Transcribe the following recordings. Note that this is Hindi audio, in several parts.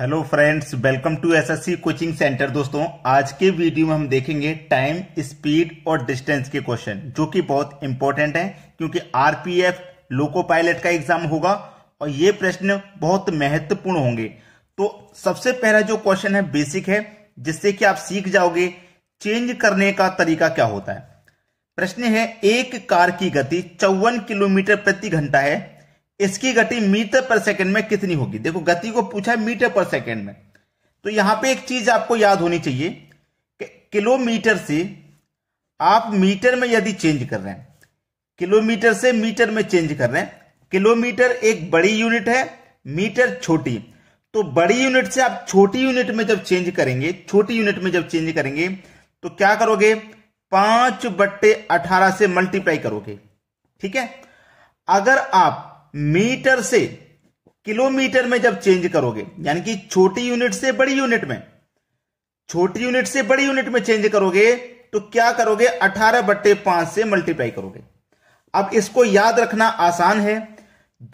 hello friends welcome to SSC coaching centre दोस्तों आज के वीडियो में हम देखेंगे टाइम स्पीड और डिस्टेंस के क्वेश्चन जो कि बहुत इंपॉर्टेंट है क्योंकि आरपीएफ लोको पायलट का एग्जाम होगा और ये प्रश्न बहुत महत्वपूर्ण होंगे तो सबसे पहला जो क्वेश्चन है बेसिक है जिससे कि आप सीख जाओगे चेंज करने का तरीका क्या होता है प्रश्न है एक कार की गति चौवन किलोमीटर प्रति घंटा है इसकी गति मीटर पर सेकंड में कितनी होगी देखो गति को पूछा है मीटर पर सेकंड में तो यहां पे एक चीज आपको याद होनी चाहिए कि किलोमीटर से आप मीटर में यदि चेंज कर रहे हैं किलोमीटर से मीटर में चेंज कर रहे हैं किलोमीटर एक बड़ी यूनिट है मीटर छोटी तो बड़ी यूनिट से आप छोटी यूनिट में जब चेंज करेंगे छोटी यूनिट में जब चेंज करेंगे तो क्या करोगे पांच बट्टे अठारह से मल्टीप्लाई करोगे ठीक है अगर आप मीटर से किलोमीटर में जब चेंज करोगे यानी कि छोटी यूनिट से बड़ी यूनिट में छोटी यूनिट से बड़ी यूनिट में चेंज करोगे तो क्या करोगे अठारह बट्टे पांच से मल्टीप्लाई करोगे अब इसको याद रखना आसान है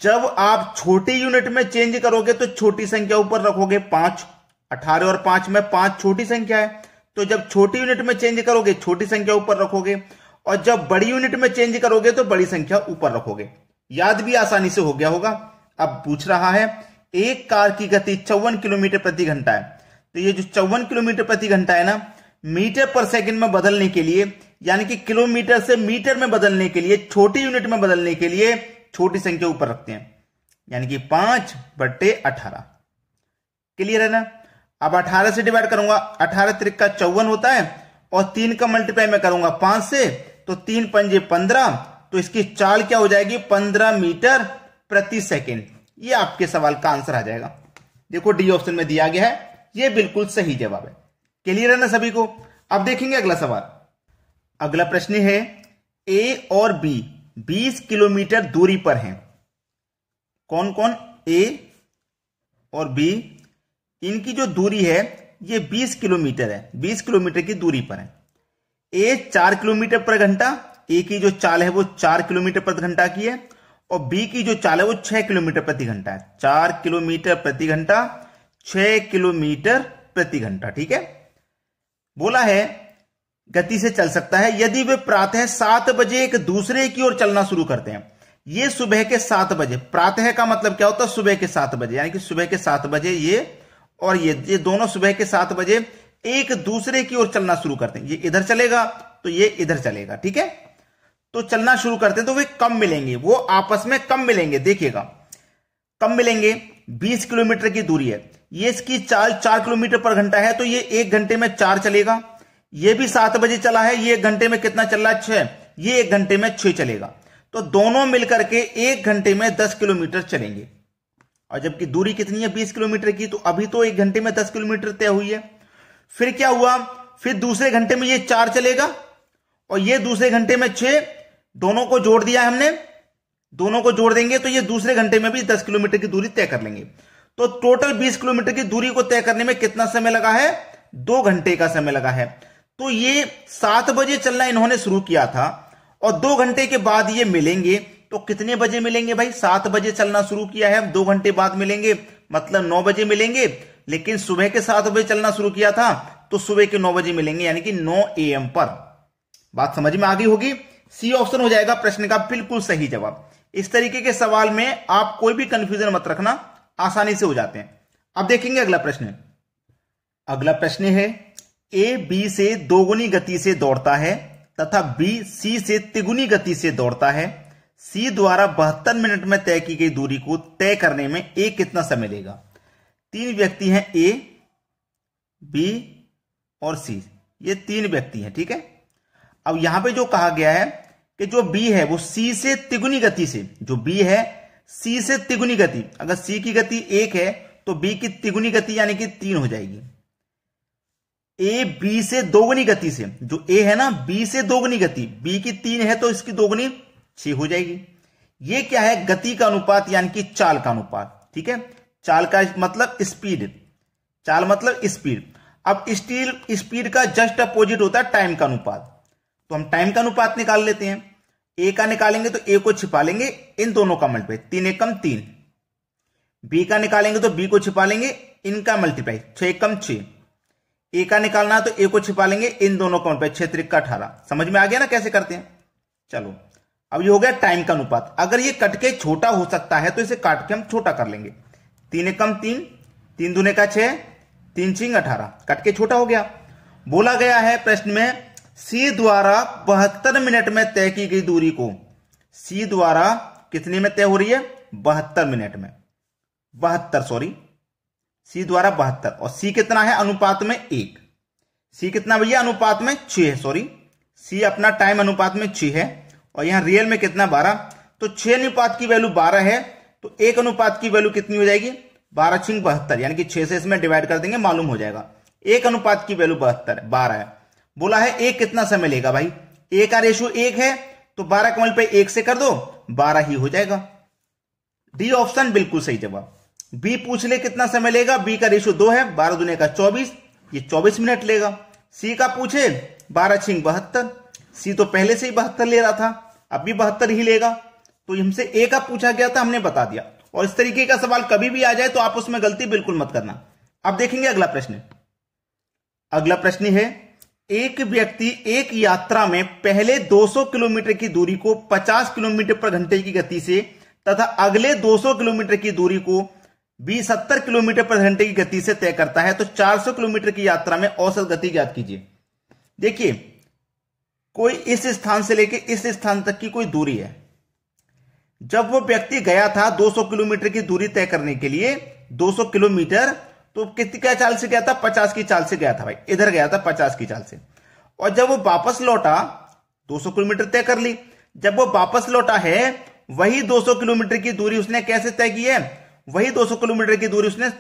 जब आप छोटी यूनिट में चेंज करोगे तो छोटी संख्या ऊपर रखोगे पांच अठारह और पांच में पांच छोटी संख्या है तो जब छोटी यूनिट में चेंज करोगे छोटी संख्या ऊपर रखोगे और जब बड़ी यूनिट में चेंज करोगे तो बड़ी संख्या ऊपर रखोगे याद भी आसानी से हो गया होगा अब पूछ रहा है एक कार की गति चौवन किलोमीटर प्रति घंटा है तो ये जो चौवन किलोमीटर प्रति घंटा है ना मीटर पर सेकंड में बदलने के लिए यानी कि किलोमीटर से मीटर में बदलने के लिए छोटी यूनिट में बदलने के लिए छोटी संख्या ऊपर रखते हैं यानी कि पांच बट्टे अठारह क्लियर है ना अब अठारह से डिवाइड करूंगा अठारह त्रिक का चौवन होता है और तीन का मल्टीप्लाई मैं करूंगा पांच से तो तीन पंजे पंद्रह तो इसकी चाल क्या हो जाएगी पंद्रह मीटर प्रति सेकेंड ये आपके सवाल का आंसर आ जाएगा देखो डी ऑप्शन में दिया गया है ये बिल्कुल सही जवाब है क्लियर है ना सभी को अब देखेंगे अगला सवाल अगला प्रश्न है ए और बी 20 किलोमीटर दूरी पर हैं कौन कौन ए और बी इनकी जो दूरी है ये 20 किलोमीटर है 20 किलोमीटर की दूरी पर है ए चार किलोमीटर पर घंटा ए की जो चाल है वो चार किलोमीटर प्रति घंटा की है और बी की जो चाल है वो छह किलोमीटर प्रति घंटा है चार किलोमीटर प्रति घंटा छह किलोमीटर प्रति घंटा ठीक है बोला है गति से चल सकता है यदि वे प्रातः सात बजे एक दूसरे की ओर चलना शुरू करते हैं ये सुबह के सात बजे प्रातः का मतलब क्या होता है सुबह के सात बजे यानी कि सुबह के सात बजे ये और ये ये दोनों सुबह के सात बजे एक दूसरे की ओर चलना शुरू करते हैं ये इधर चलेगा तो ये इधर चलेगा ठीक है तो चलना शुरू करते हैं तो वे कम मिलेंगे वो आपस में कम मिलेंगे देखिएगा कम मिलेंगे 20 किलोमीटर की दूरी है ये इसकी चाल चार किलोमीटर पर घंटा है तो ये एक घंटे में चार चलेगा ये भी सात बजे चला है ये एक घंटे में कितना चल रहा है छह ये एक घंटे में छह चलेगा तो दोनों मिलकर के एक घंटे में दस किलोमीटर चलेंगे और जबकि दूरी कितनी है बीस किलोमीटर की तो अभी तो एक घंटे में दस किलोमीटर तय हुई है फिर क्या हुआ फिर दूसरे घंटे में ये चार चलेगा और ये दूसरे घंटे में छह दोनों को जोड़ दिया हमने दोनों को जोड़ देंगे तो ये दूसरे घंटे में भी दस किलोमीटर की दूरी तय कर लेंगे तो टोटल बीस किलोमीटर की दूरी को तय करने में कितना समय लगा है दो घंटे का समय लगा है तो ये सात बजे चलना इन्होंने शुरू किया था और दो घंटे के बाद ये मिलेंगे तो कितने बजे मिलेंगे भाई सात बजे चलना शुरू किया है दो घंटे बाद मिलेंगे मतलब नौ बजे मिलेंगे लेकिन सुबह के सात बजे चलना शुरू किया था तो सुबह के नौ बजे मिलेंगे यानी कि नौ ए पर बात समझ में आ गई होगी सी ऑप्शन हो जाएगा प्रश्न का बिल्कुल सही जवाब इस तरीके के सवाल में आप कोई भी कंफ्यूजन मत रखना आसानी से हो जाते हैं अब देखेंगे अगला प्रश्न अगला प्रश्न है ए बी से दोगुनी गति से दौड़ता है तथा बी सी से तिगुनी गति से दौड़ता है सी द्वारा बहत्तर मिनट में तय की गई दूरी को तय करने में ए कितना समय लेगा तीन व्यक्ति हैं ए बी और सी ये तीन व्यक्ति हैं ठीक है अब यहां पे जो कहा गया है कि जो बी है वो सी से तिगुनी गति से जो बी है सी से तिगुनी गति अगर सी की गति एक है तो बी की तिगुनी गति यानी कि तीन हो जाएगी ए बी से दोगुनी गति से जो ए है ना बी से दोगुनी गति बी की तीन है तो इसकी दोगुनी छ हो जाएगी ये क्या है गति का अनुपात यानी कि चाल का अनुपात ठीक है चाल का मतलब स्पीड चाल मतलब स्पीड अब स्टील स्पीड का जस्ट अपोजिट होता है टाइम का अनुपात तो हम टाइम का अनुपात निकाल लेते हैं ए का निकालेंगे तो ए को छिपा लेंगे इन दोनों का मल्टीप्लाई तीन एकम तीन बी का निकालेंगे तो बी को छिपा लेंगे इनका मल्टीप्लाई छह एकम छ ए का निकालना तो ए को छिपा लेंगे इन दोनों का मल्टीप्लाई त्रिक का अठारह समझ में आ गया ना कैसे करते हैं चलो अब ये हो गया टाइम का अनुपात अगर ये कट के छोटा हो सकता है तो इसे काट के हम छोटा कर लेंगे तीन एकम तीन तीन दुने का छह तीन छिंग अठारह कट के छोटा हो गया बोला गया है प्रश्न में सी द्वारा बहत्तर मिनट में तय की गई दूरी को सी द्वारा कितने में तय हो रही है बहत्तर मिनट में बहत्तर सॉरी सी द्वारा बहत्तर और सी कितना है अनुपात में एक सी कितना भैया अनुपात में छह है सॉरी सी अपना टाइम अनुपात में छह है और यहां रियल में कितना बारह तो छह अनुपात की वैल्यू बारह है तो एक अनुपात की वैल्यू कितनी हो जाएगी बारह छिंग बहत्तर यानी कि छह से इसमें डिवाइड कर देंगे मालूम हो जाएगा एक अनुपात की वैल्यू बहत्तर बारह है बोला है एक कितना समय लेगा भाई ए का रेशियो एक है तो बारह कमल पे एक से कर दो बारह ही हो जाएगा डी ऑप्शन बिल्कुल सही जवाब बी पूछ ले कितना समय लेगा बी का रेशियो दो है बारह दुनिया का चौबीस ये चौबीस मिनट लेगा सी का पूछे बारह छिंग बहत्तर सी तो पहले से ही बहत्तर ले रहा था अब भी बहत्तर ही लेगा तो हमसे ए का पूछा गया था हमने बता दिया और इस तरीके का सवाल कभी भी आ जाए तो आप उसमें गलती बिल्कुल मत करना अब देखेंगे अगला प्रश्न अगला प्रश्न है एक व्यक्ति एक यात्रा में पहले 200 किलोमीटर की दूरी को 50 किलोमीटर पर घंटे की गति से तथा अगले 200 किलोमीटर की दूरी को भी सत्तर किलोमीटर पर घंटे की गति से तय करता है तो 400 किलोमीटर की यात्रा में औसत गति ज्ञात कीजिए देखिए कोई इस स्थान से लेकर इस स्थान तक की कोई दूरी है जब वो व्यक्ति गया था 200 किलोमीटर की दूरी तय करने के लिए 200 किलोमीटर तो कितनी क्या चाल से गया था पचास की चाल से गया था भाई इधर गया था पचास की चाल से और जब वो वापस लौटा 200 किलोमीटर तय कर ली जब वो वापस लौटा है वही 200 किलोमीटर की दूरी उसने कैसे तय की है वही 200 किलोमीटर की दूरी उसने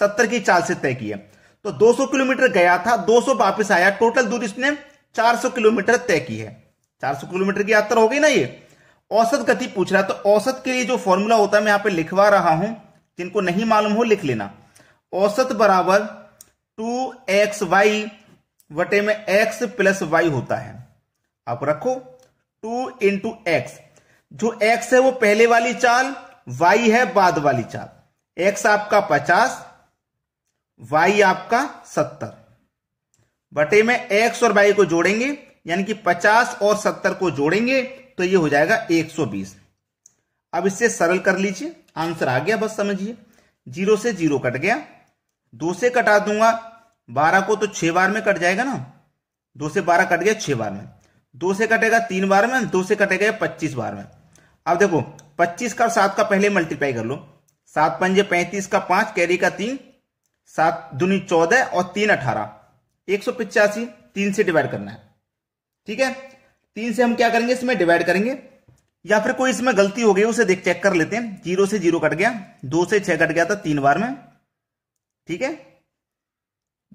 70 की चाल से तय की है तो 200 किलोमीटर गया था 200 वापस आया टोटल दूरी उसने 400 किलोमीटर तय की है 400 किलोमीटर की यात्रा हो गई ना ये औसत गति पूछ रहा है तो औसत के लिए जो फॉर्मूला होता है मैं यहां पर लिखवा रहा हूं जिनको नहीं मालूम हो लिख लेना औसत बराबर टू एक्स वाई वटे में एक्स प्लस वाई होता है आप रखो टू इंटू एक्स जो एक्स है वो पहले वाली चाल वाई है बाद वाली चाल एक्स आपका पचास वाई आपका सत्तर बटे में एक्स और वाई को जोड़ेंगे यानी कि पचास और सत्तर को जोड़ेंगे तो ये हो जाएगा एक सौ बीस अब इससे सरल कर लीजिए आंसर आ गया बस समझिए जीरो से जीरो कट गया दो से कटा दूंगा बारह को तो छह बार में कट जाएगा ना दो से बारह कट गया छह बार में दो से कटेगा तीन बार में दो से कटेगा पच्चीस बार में अब देखो पच्चीस का सात का पहले मल्टीप्लाई कर लो सात पंजे पैंतीस का पांच कैरी का तीन सात दूनी चौदह और तीन अठारह एक सौ पिचासी तीन से डिवाइड करना है ठीक है तीन से हम क्या करेंगे इसमें डिवाइड करेंगे या फिर कोई इसमें गलती हो गई उसे देख चेक कर लेते हैं जीरो से जीरो कट गया दो से छह कट गया था तीन बार में ठीक है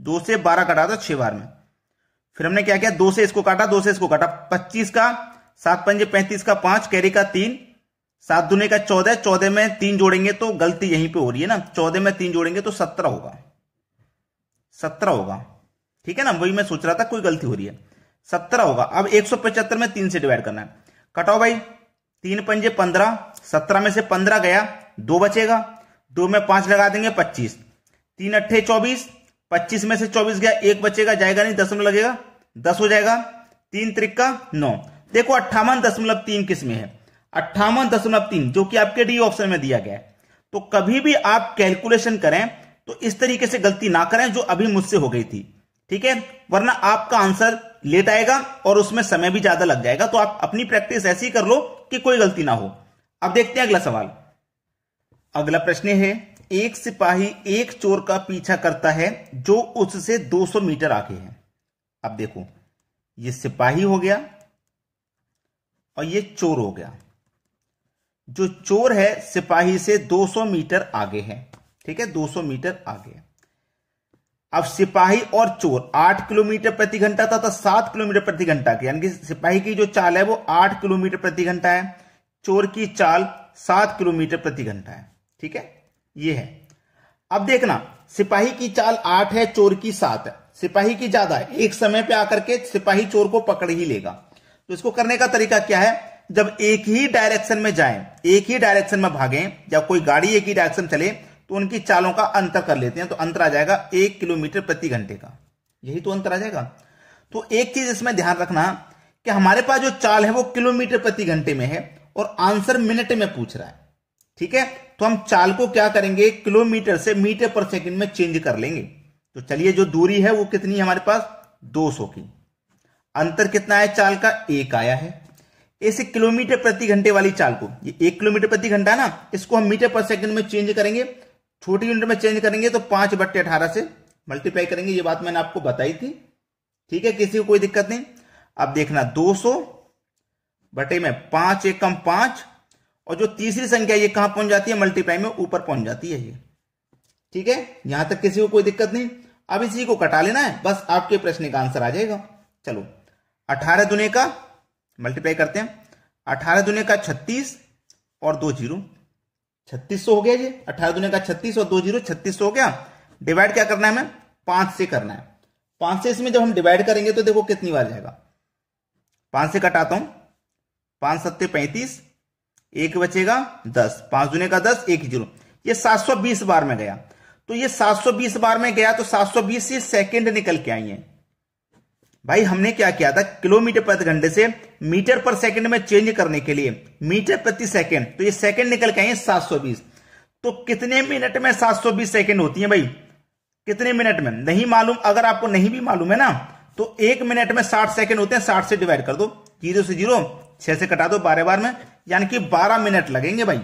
दो से बारह कटा था छह बार में फिर हमने क्या किया दो से इसको काटा दो से इसको काटा पच्चीस का सात पंजे पैंतीस का पांच कैरी का तीन सात दुने का चौदह चौदह में तीन जोड़ेंगे तो गलती यहीं पे हो रही है ना चौदह में तीन जोड़ेंगे तो सत्रह होगा सत्रह होगा ठीक है ना वही मैं सोच रहा था कोई गलती हो रही है सत्रह होगा अब एक सौ पचहत्तर में तीन से डिवाइड करना है कटाओ भाई तीन पंजे पंद्रह सत्रह में से पंद्रह गया दो बचेगा दो में पांच लगा देंगे पच्चीस तीन अट्ठे चौबीस पच्चीस में से चौबीस गया एक बचेगा जाएगा नहीं दसमलव लगेगा दस हो जाएगा तीन त्रिक्का नौ देखो अट्ठावन दशमलव तीन किसमें है अट्ठावन दशमलव तीन जो कि आपके डी ऑप्शन में दिया गया है तो कभी भी आप कैलकुलेशन करें तो इस तरीके से गलती ना करें जो अभी मुझसे हो गई थी ठीक है वरना आपका आंसर लेट आएगा और उसमें समय भी ज्यादा लग जाएगा तो आप अपनी प्रैक्टिस ऐसी कर लो कि कोई गलती ना हो अब देखते हैं अगला सवाल अगला प्रश्न है एक सिपाही एक चोर का पीछा करता है जो उससे 200 मीटर आगे है अब देखो ये सिपाही हो गया और ये चोर हो गया जो चोर है सिपाही से 200 मीटर आगे है ठीक है 200 मीटर आगे है अब सिपाही और चोर आठ किलोमीटर प्रति घंटा था तो सात किलोमीटर प्रति घंटा की यानी कि सिपाही की जो चाल है वो आठ किलोमीटर प्रति घंटा है चोर की चाल सात किलोमीटर प्रति घंटा है ठीक है ये है अब देखना सिपाही की चाल आठ है चोर की सात है सिपाही की ज्यादा है एक समय पे आकर के सिपाही चोर को पकड़ ही लेगा तो इसको करने का तरीका क्या है जब एक ही डायरेक्शन में जाएं, एक ही डायरेक्शन में भागें या कोई गाड़ी एक ही डायरेक्शन चले तो उनकी चालों का अंतर कर लेते हैं तो अंतर आ जाएगा एक किलोमीटर प्रति घंटे का यही तो अंतर आ जाएगा तो एक चीज इसमें ध्यान रखना कि हमारे पास जो चाल है वो किलोमीटर प्रति घंटे में है और आंसर मिनट में पूछ रहा है ठीक है तो हम चाल को क्या करेंगे किलोमीटर से मीटर पर सेकंड में चेंज कर लेंगे तो चलिए जो दूरी है वो कितनी है हमारे पास 200 की अंतर कितना है चाल का एक आया है ऐसे किलोमीटर प्रति घंटे वाली चाल को ये एक किलोमीटर प्रति घंटा ना इसको हम मीटर पर सेकंड में चेंज करेंगे छोटी यूनिट में चेंज करेंगे तो पांच बट्टे अठारह से मल्टीप्लाई करेंगे ये बात मैंने आपको बताई थी ठीक है किसी को कोई दिक्कत नहीं अब देखना 200 बटे में पांच एकम पांच और जो तीसरी संख्या ये कहां पहुंच जाती है मल्टीप्लाई में ऊपर पहुंच जाती है ये ठीक है यहां तक किसी को कोई दिक्कत नहीं अब इसी को कटा लेना है बस आपके प्रश्न का आंसर आ जाएगा चलो अठारह दुने का मल्टीप्लाई करते हैं अठारह दुने का छत्तीस और दो जीरो छत्तीस सौ हो गया जी अठारह दुने का छत्तीस और दो जीरो छत्तीस सौ हो गया डिवाइड क्या करना है हमें पांच से करना है पांच से इसमें जब हम डिवाइड करेंगे तो देखो कितनी बार जाएगा पांच से कटाता हूं पांच सत्ते पैंतीस एक बचेगा दस पांच दुनिया का दस एक जीरो ये 720 बार में गया तो ये 720 बार में गया तो 720 बीस सेकेंड निकल के आई है भाई हमने क्या किया था किलोमीटर प्रति घंटे से मीटर पर सेकंड में चेंज करने के लिए मीटर प्रति सेकंड तो ये सेकंड निकल के आई है बीस तो कितने मिनट में 720 सेकेंड होती है भाई कितने मिनट में नहीं मालूम अगर आपको नहीं भी मालूम है ना तो एक मिनट में 60 सेकंड होते हैं 60 से डिवाइड कर दो जीरो से जीरो छह से कटा दो बारह बार में यानी कि बारह मिनट लगेंगे भाई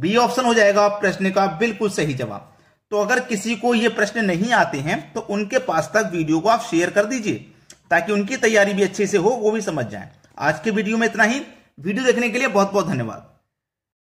बी ऑप्शन हो जाएगा प्रश्न का बिल्कुल सही जवाब तो अगर किसी को ये प्रश्न नहीं आते हैं तो उनके पास तक वीडियो को आप शेयर कर दीजिए ताकि उनकी तैयारी भी अच्छे से हो वो भी समझ जाए आज के वीडियो में इतना ही वीडियो देखने के लिए बहुत बहुत धन्यवाद